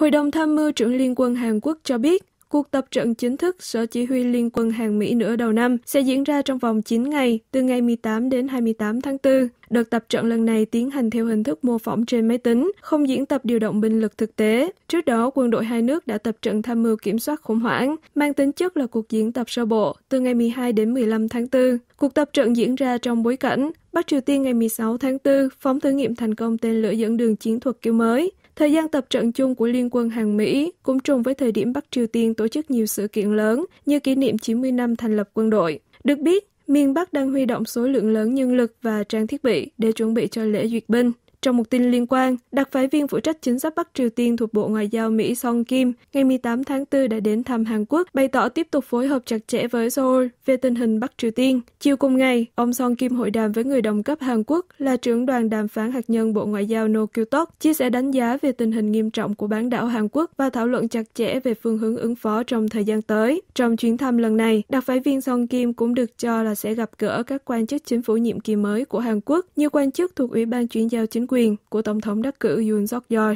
Hội đồng tham mưu trưởng Liên quân Hàn Quốc cho biết, cuộc tập trận chính thức Sở Chỉ huy Liên quân Hàn Mỹ nửa đầu năm sẽ diễn ra trong vòng 9 ngày, từ ngày 18 đến 28 tháng 4. Đợt tập trận lần này tiến hành theo hình thức mô phỏng trên máy tính, không diễn tập điều động binh lực thực tế. Trước đó, quân đội hai nước đã tập trận tham mưu kiểm soát khủng hoảng, mang tính chất là cuộc diễn tập sơ bộ từ ngày 12 đến 15 tháng 4. Cuộc tập trận diễn ra trong bối cảnh Bắc Triều Tiên ngày 16 tháng 4 phóng thử nghiệm thành công tên lửa dẫn đường chiến thuật kiểu mới. Thời gian tập trận chung của Liên quân Hàn Mỹ cũng trùng với thời điểm Bắc Triều Tiên tổ chức nhiều sự kiện lớn như kỷ niệm 90 năm thành lập quân đội. Được biết, miền Bắc đang huy động số lượng lớn nhân lực và trang thiết bị để chuẩn bị cho lễ duyệt binh. Trong một tin liên quan, đặc phái viên phụ trách chính sách Bắc Triều Tiên thuộc Bộ Ngoại giao Mỹ Song Kim ngày 18 tháng 4 đã đến thăm Hàn Quốc, bày tỏ tiếp tục phối hợp chặt chẽ với Seoul về tình hình Bắc Triều Tiên. Chiều cùng ngày, ông Song Kim hội đàm với người đồng cấp Hàn Quốc là trưởng đoàn đàm phán hạt nhân Bộ Ngoại giao No Kyu Tok, chia sẻ đánh giá về tình hình nghiêm trọng của bán đảo Hàn Quốc và thảo luận chặt chẽ về phương hướng ứng phó trong thời gian tới. Trong chuyến thăm lần này, đặc phái viên Song Kim cũng được cho là sẽ gặp gỡ các quan chức chính phủ nhiệm kỳ mới của Hàn Quốc, như quan chức thuộc Ủy ban chuyển giao chính quyền của Tổng thống đắc cử Yoon suk yeol